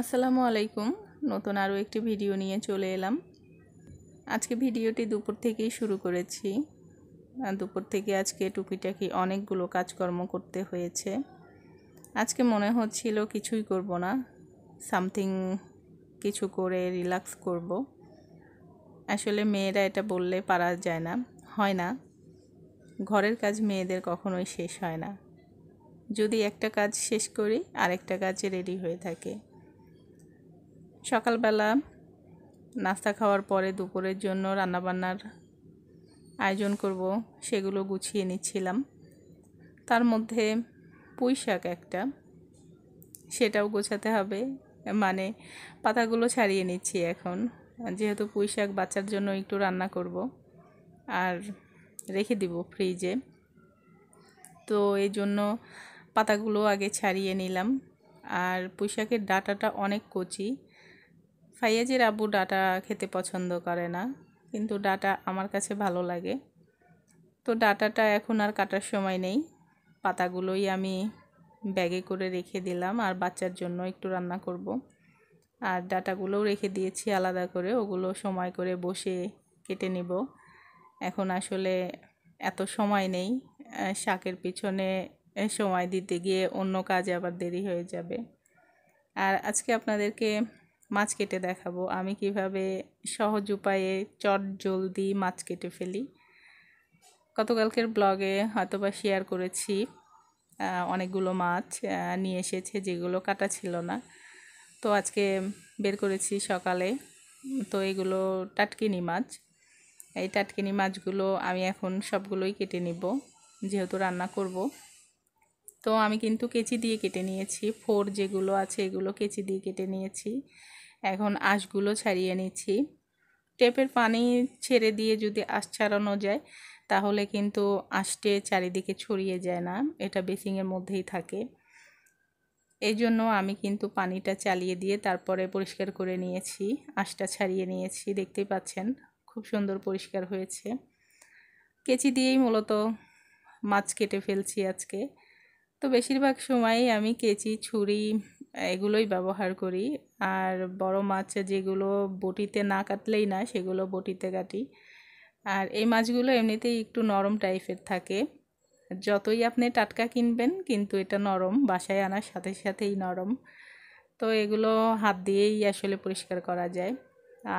আসসালামু আলাইকুম নতুন আরও একটি ভিডিও নিয়ে চলে এলাম আজকে ভিডিওটি দুপুর থেকেই শুরু করেছি দুপুর থেকে আজকে টুপিটাকে অনেকগুলো কাজকর্ম করতে হয়েছে আজকে মনে হচ্ছিল কিছুই করব না সামথিং কিছু করে রিল্যাক্স করব আসলে মেয়েরা এটা বললে পারা যায় না হয় না ঘরের কাজ মেয়েদের কখনোই শেষ হয় না যদি একটা কাজ শেষ করি আরেকটা কাজে রেডি হয়ে থাকে সকালবেলা নাস্তা খাওয়ার পরে দুপুরের জন্য রান্নাবান্নার আয়োজন করব সেগুলো গুছিয়ে নিচ্ছিলাম তার মধ্যে পুঁই শাক একটা সেটাও গোছাতে হবে মানে পাতাগুলো ছাড়িয়ে নিচ্ছি এখন যেহেতু পুঁই শাক বাচ্চার জন্য একটু রান্না করব আর রেখে দিব ফ্রিজে তো এই জন্য পাতাগুলো আগে ছাড়িয়ে নিলাম আর পুঁই শাকের ডাটাটা অনেক কচি ফাইয়াজের আব্বু ডাটা খেতে পছন্দ করে না কিন্তু ডাটা আমার কাছে ভালো লাগে তো ডাটাটা এখন আর কাটার সময় নেই পাতাগুলোই আমি ব্যাগে করে রেখে দিলাম আর বাচ্চার জন্য একটু রান্না করব। আর ডাটাগুলোও রেখে দিয়েছি আলাদা করে ওগুলো সময় করে বসে কেটে নিব এখন আসলে এত সময় নেই শাকের পিছনে সময় দিতে গিয়ে অন্য কাজ আবার দেরি হয়ে যাবে আর আজকে আপনাদেরকে মাছ কেটে দেখাবো আমি কিভাবে সহজ উপায়ে চট জলদি মাছ কেটে ফেলি গতকালকের ব্লগে হয়তো বা শেয়ার করেছি অনেকগুলো মাছ নিয়ে এসেছে যেগুলো কাটা ছিল না তো আজকে বের করেছি সকালে তো এগুলো টাটকিনি মাছ এই টাটকিনি মাছগুলো আমি এখন সবগুলোই কেটে নিব যেহেতু রান্না করব তো আমি কিন্তু কেচি দিয়ে কেটে নিয়েছি ফোর যেগুলো আছে এগুলো কেচি দিয়ে কেটে নিয়েছি এখন আঁশগুলো ছাড়িয়ে নিচ্ছি টেপের পানি ছেড়ে দিয়ে যদি আঁশ ছাড়ানো যায় তাহলে কিন্তু আঁশটে চারিদিকে ছড়িয়ে যায় না এটা বেসিংয়ের মধ্যেই থাকে এই জন্য আমি কিন্তু পানিটা চালিয়ে দিয়ে তারপরে পরিষ্কার করে নিয়েছি আঁশটা ছাড়িয়ে নিয়েছি দেখতেই পাচ্ছেন খুব সুন্দর পরিষ্কার হয়েছে কেচি দিয়েই মূলত মাছ কেটে ফেলছি আজকে তো বেশিরভাগ সময়ই আমি কেচি ছুরি এগুলোই ব্যবহার করি আর বড় মাছ যেগুলো বটিতে না কাটলেই না সেগুলো বটিতে কাটি আর এই মাছগুলো এমনিতেই একটু নরম টাইপের থাকে যতই আপনি টাটকা কিনবেন কিন্তু এটা নরম বাসায় আনার সাথে সাথেই নরম তো এগুলো হাত দিয়েই আসলে পরিষ্কার করা যায়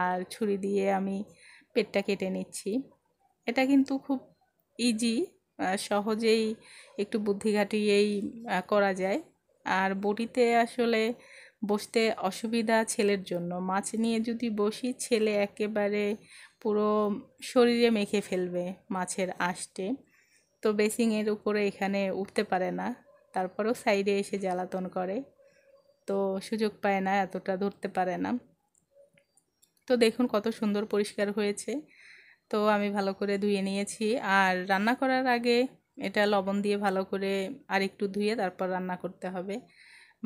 আর ছুরি দিয়ে আমি পেটটা কেটে নিচ্ছি এটা কিন্তু খুব ইজি সহজেই একটু বুদ্ধি খাটিয়েই করা যায় আর বটিতে আসলে বসতে অসুবিধা ছেলের জন্য মাছ নিয়ে যদি বসি ছেলে একেবারে পুরো শরীরে মেখে ফেলবে মাছের আষ্টে তো বেসিংয়ের উপরে এখানে উঠতে পারে না তারপরেও সাইডে এসে জ্বালাতন করে তো সুযোগ পায় না এতটা ধরতে পারে না তো দেখুন কত সুন্দর পরিষ্কার হয়েছে তো আমি ভালো করে ধুয়ে নিয়েছি আর রান্না করার আগে এটা লবণ দিয়ে ভালো করে আর একটু ধুয়ে তারপর রান্না করতে হবে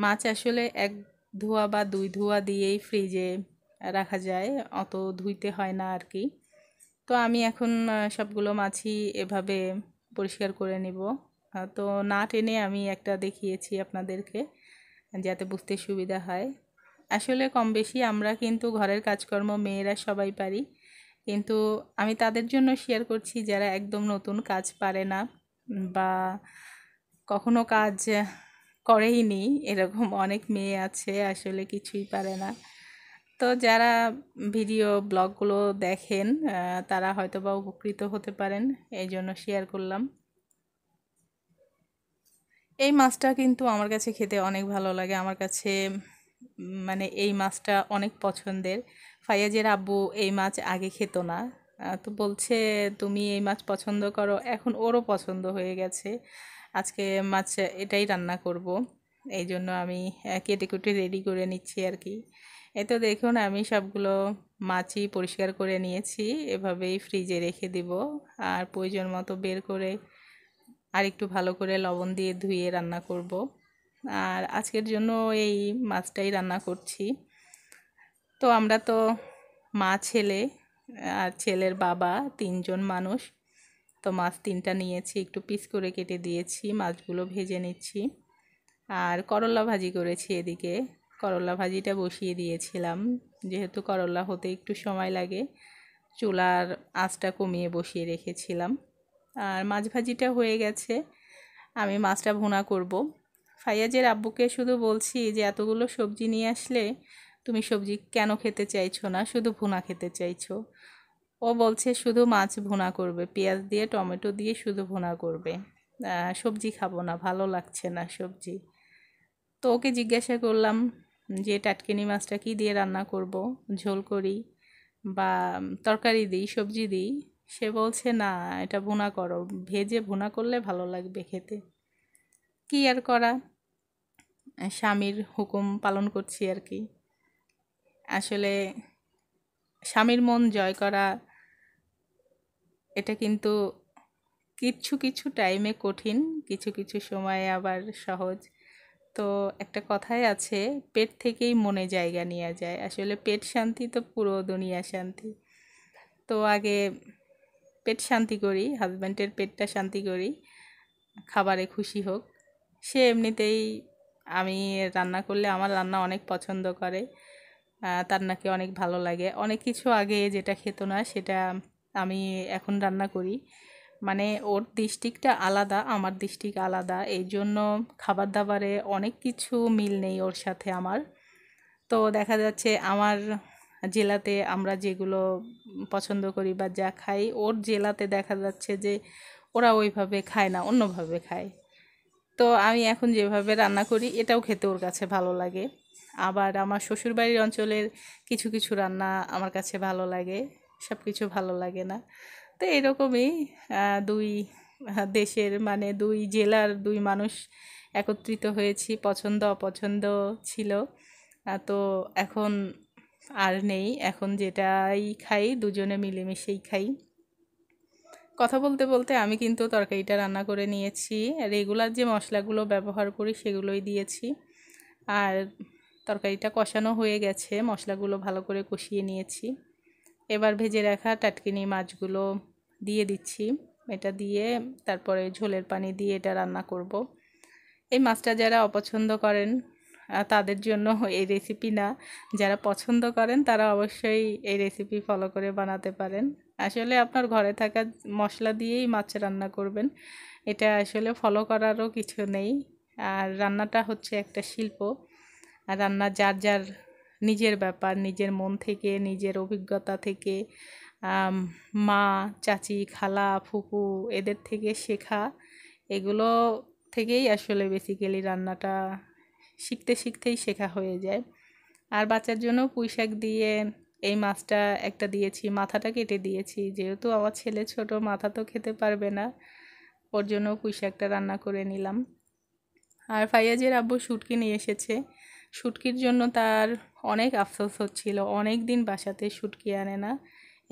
মাছ আসলে এক ধোয়া বা দুই ধোয়া দিয়েই ফ্রিজে রাখা যায় অত ধুইতে হয় না আর কি তো আমি এখন সবগুলো মাছই এভাবে পরিষ্কার করে নিব তো না টেনে আমি একটা দেখিয়েছি আপনাদেরকে যাতে বুঝতে সুবিধা হয় আসলে কম বেশি আমরা কিন্তু ঘরের কাজকর্ম মেয়েরা সবাই পারি কিন্তু আমি তাদের জন্য শেয়ার করছি যারা একদম নতুন কাজ পারে না বা কখনো কাজ করেই নি এরকম অনেক মেয়ে আছে আসলে কিছুই পারে না তো যারা ভিডিও ব্লগগুলো দেখেন তারা হয়তো বা উপকৃত হতে পারেন এই জন্য শেয়ার করলাম এই মাছটা কিন্তু আমার কাছে খেতে অনেক ভালো লাগে আমার কাছে মানে এই মাছটা অনেক পছন্দের ফাইয়াজের আব্বু এই মাছ আগে খেত না তো বলছে তুমি এই মাছ পছন্দ করো এখন ওরও পছন্দ হয়ে গেছে আজকে মাছ এটাই রান্না করব এই জন্য আমি কেটে কুটে রেডি করে নিচ্ছি আর কি এতো দেখুন আমি সবগুলো মাছই পরিষ্কার করে নিয়েছি এভাবেই ফ্রিজে রেখে দিব আর প্রয়োজন মতো বের করে আর একটু ভালো করে লবণ দিয়ে ধুয়ে রান্না করব আর আজকের জন্য এই মাছটাই রান্না করছি তো আমরা তো মা ছেলে আর ছেলের বাবা তিনজন মানুষ তো মাছ তিনটা নিয়েছি একটু পিস করে কেটে দিয়েছি মাছগুলো ভেজে নিচ্ছি আর করলা ভাজি করেছি এদিকে করলা ভাজিটা বসিয়ে দিয়েছিলাম যেহেতু করলা হতে একটু সময় লাগে চুলার আঁচটা কমিয়ে বসিয়ে রেখেছিলাম আর মাছ ভাজিটা হয়ে গেছে আমি মাছটা ভুনা করব ফাইয়াজের আব্বুকে শুধু বলছি যে এতগুলো সবজি নিয়ে আসলে তুমি সবজি কেন খেতে চাইছো না শুধু ভুনা খেতে চাইছো ও বলছে শুধু মাছ ভুনা করবে পেঁয়াজ দিয়ে টমেটো দিয়ে শুধু ভুনা করবে সবজি খাবো না ভালো লাগছে না সবজি তো ওকে জিজ্ঞাসা করলাম যে টাটকিনি মাছটা কি দিয়ে রান্না করব ঝোল করি বা তরকারি দিই সবজি দিই সে বলছে না এটা ভুনা করো ভেজে ভুনা করলে ভালো লাগবে খেতে কি আর করা স্বামীর হুকুম পালন করছি আর কি আসলে স্বামীর মন জয় করা এটা কিন্তু কিছু কিছু টাইমে কঠিন কিছু কিছু সময়ে আবার সহজ তো একটা কথাই আছে পেট থেকেই মনে জায়গা নেওয়া যায় আসলে পেট শান্তি তো পুরো দুনিয়া শান্তি তো আগে পেট শান্তি করি হাজব্যান্ডের পেটটা শান্তি করি খাবারে খুশি হোক সে এমনিতেই আমি রান্না করলে আমার রান্না অনেক পছন্দ করে তার নাকি অনেক ভালো লাগে অনেক কিছু আগে যেটা খেত না সেটা আমি এখন রান্না করি মানে ওর ডিস্ট্রিক্টটা আলাদা আমার দৃষ্টিক আলাদা এই জন্য খাবার দাবারে অনেক কিছু মিল নেই ওর সাথে আমার তো দেখা যাচ্ছে আমার জেলাতে আমরা যেগুলো পছন্দ করি বা যা খাই ওর জেলাতে দেখা যাচ্ছে যে ওরা ওইভাবে খায় না অন্যভাবে খায় তো আমি এখন যেভাবে রান্না করি এটাও খেতে ওর কাছে ভালো লাগে আবার আমার শ্বশুরবাড়ির অঞ্চলের কিছু কিছু রান্না আমার কাছে ভালো লাগে সব কিছু ভালো লাগে না তো এরকমই দুই দেশের মানে দুই জেলার দুই মানুষ একত্রিত হয়েছি পছন্দ অপছন্দ ছিল তো এখন আর নেই এখন যেটাই খাই দুজনে মিলেমিশেই খাই কথা বলতে বলতে আমি কিন্তু তরকারিটা রান্না করে নিয়েছি রেগুলার যে মশলাগুলো ব্যবহার করি সেগুলোই দিয়েছি আর তরকারিটা কষানো হয়ে গেছে মশলাগুলো ভালো করে কষিয়ে নিয়েছি এবার ভেজে রাখা টাটকিনি মাছগুলো দিয়ে দিচ্ছি এটা দিয়ে তারপরে ঝোলের পানি দিয়ে এটা রান্না করব। এই মাছটা যারা অপছন্দ করেন তাদের জন্য এই রেসিপি না যারা পছন্দ করেন তারা অবশ্যই এই রেসিপি ফলো করে বানাতে পারেন আসলে আপনার ঘরে থাকা মশলা দিয়েই মাছ রান্না করবেন এটা আসলে ফলো করারও কিছু নেই আর রান্নাটা হচ্ছে একটা শিল্প আর রান্না যার যার নিজের ব্যাপার নিজের মন থেকে নিজের অভিজ্ঞতা থেকে মা চাচি খালা ফুপু এদের থেকে শেখা এগুলো থেকেই আসলে বেসিক্যালি রান্নাটা শিখতে শিখতেই শেখা হয়ে যায় আর বাচ্চার জন্য পুঁইশাক দিয়ে এই মাছটা একটা দিয়েছি মাথাটা কেটে দিয়েছি যেহেতু আমার ছেলে ছোট মাথা তো খেতে পারবে না ওর জন্য পুঁইশাকটা রান্না করে নিলাম আর ফাইয়াজের আব্বু সুটকি নিয়ে এসেছে শুটকির জন্য তার অনেক আফসোস হচ্ছিল অনেক দিন বাসাতে শুটকি আনে না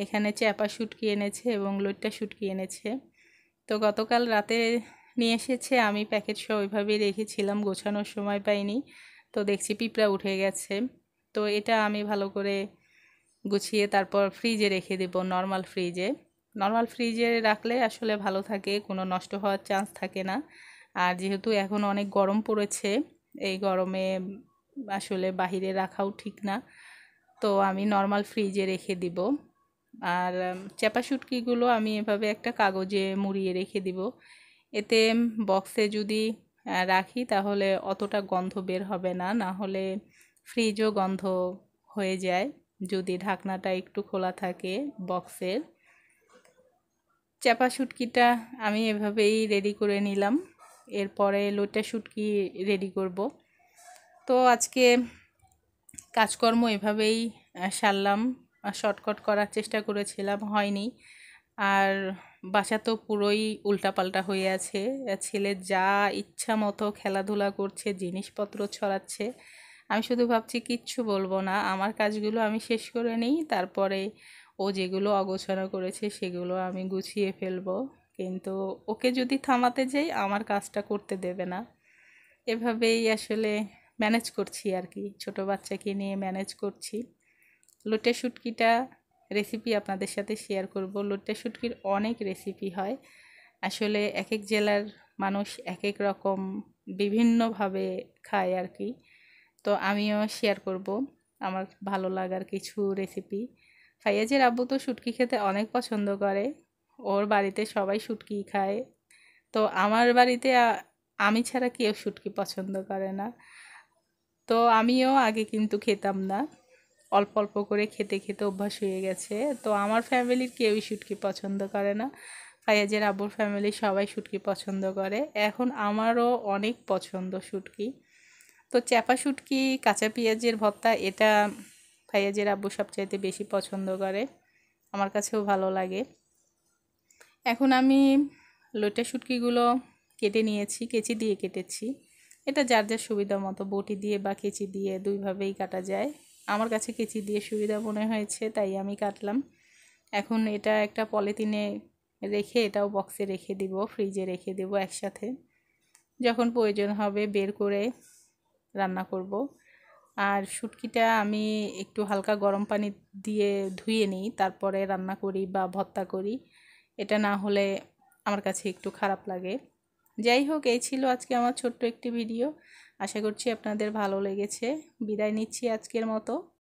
এখানে চ্যাপা শুটকি এনেছে এবং লোটটা শুটকি এনেছে তো গতকাল রাতে নিয়ে এসেছে আমি প্যাকেট সহ ওইভাবেই রেখেছিলাম গোছানোর সময় পাইনি তো দেখছি পিঁপড়া উঠে গেছে তো এটা আমি ভালো করে গুছিয়ে তারপর ফ্রিজে রেখে দেব নর্মাল ফ্রিজে নর্মাল ফ্রিজে রাখলে আসলে ভালো থাকে কোনো নষ্ট হওয়ার চান্স থাকে না আর যেহেতু এখন অনেক গরম পড়েছে এই গরমে আসলে বাহিরে রাখাও ঠিক না তো আমি নর্মাল ফ্রিজে রেখে দিব আর চাপা সুটকিগুলো আমি এভাবে একটা কাগজে মুড়িয়ে রেখে দিব এতে বক্সে যদি রাখি তাহলে অতটা গন্ধ বের হবে না না হলে ফ্রিজও গন্ধ হয়ে যায় যদি ঢাকনাটা একটু খোলা থাকে বক্সের চাপা সুটকিটা আমি এভাবেই রেডি করে নিলাম এরপরে লোটা সুটকি রেডি করব তো আজকে কাজকর্ম এভাবেই সারলাম শর্টকট করার চেষ্টা করেছিলাম হয়নি আর বাসা তো পুরোই উল্টাপাল্টা হয়ে আছে ছেলে যা ইচ্ছা মতো খেলাধুলা করছে জিনিসপত্র ছড়াচ্ছে আমি শুধু ভাবছি কিচ্ছু বলবো না আমার কাজগুলো আমি শেষ করে নিই তারপরে ও যেগুলো অগোছরা করেছে সেগুলো আমি গুছিয়ে ফেলবো কিন্তু ওকে যদি থামাতে যাই আমার কাজটা করতে দেবে না এভাবেই আসলে ম্যানেজ করছি আর কি ছোট বাচ্চাকে নিয়ে ম্যানেজ করছি লোটে শুটকিটা রেসিপি আপনাদের সাথে শেয়ার করব লোটে শুটকির অনেক রেসিপি হয় আসলে এক এক জেলার মানুষ এক এক রকম বিভিন্নভাবে খায় আর কি তো আমিও শেয়ার করব আমার ভালো লাগার কিছু রেসিপি ফাইয়াজের আব্বু তো শুটকি খেতে অনেক পছন্দ করে ওর বাড়িতে সবাই শুটকি খায় তো আমার বাড়িতে আমি ছাড়া কেউ শুটকি পছন্দ করে না তো আমিও আগে কিন্তু খেতাম না অল্প অল্প করে খেতে খেতে অভ্যাস হয়ে গেছে তো আমার ফ্যামিলির কেউই শুটকি পছন্দ করে না ফায়াজের আব্বুর ফ্যামিলি সবাই শুটকি পছন্দ করে এখন আমারও অনেক পছন্দ শুটকি তো চ্যাপা শুটকি কাঁচা পেঁয়াজের ভর্তা এটা ফায়াজের আব্বু সবচাইতে বেশি পছন্দ করে আমার কাছেও ভালো লাগে এখন আমি লোটা শুটকিগুলো কেটে নিয়েছি কেচি দিয়ে কেটেছি এটা যার যার সুবিধা মতো বটি দিয়ে বা কেচি দিয়ে দুইভাবেই কাটা যায় আমার কাছে কেচি দিয়ে সুবিধা মনে হয়েছে তাই আমি কাটলাম এখন এটা একটা পলিথিনে রেখে এটাও বক্সে রেখে দিব ফ্রিজে রেখে দেব একসাথে যখন প্রয়োজন হবে বের করে রান্না করব। আর শুটকিটা আমি একটু হালকা গরম পানি দিয়ে ধুয়ে নিই তারপরে রান্না করি বা ভর্তা করি এটা না হলে আমার কাছে একটু খারাপ লাগে যাই হোক এই ছিল আজকে আমার ছোট্ট একটি ভিডিও আশা করছি আপনাদের ভালো লেগেছে বিদায় নিচ্ছি আজকের মতো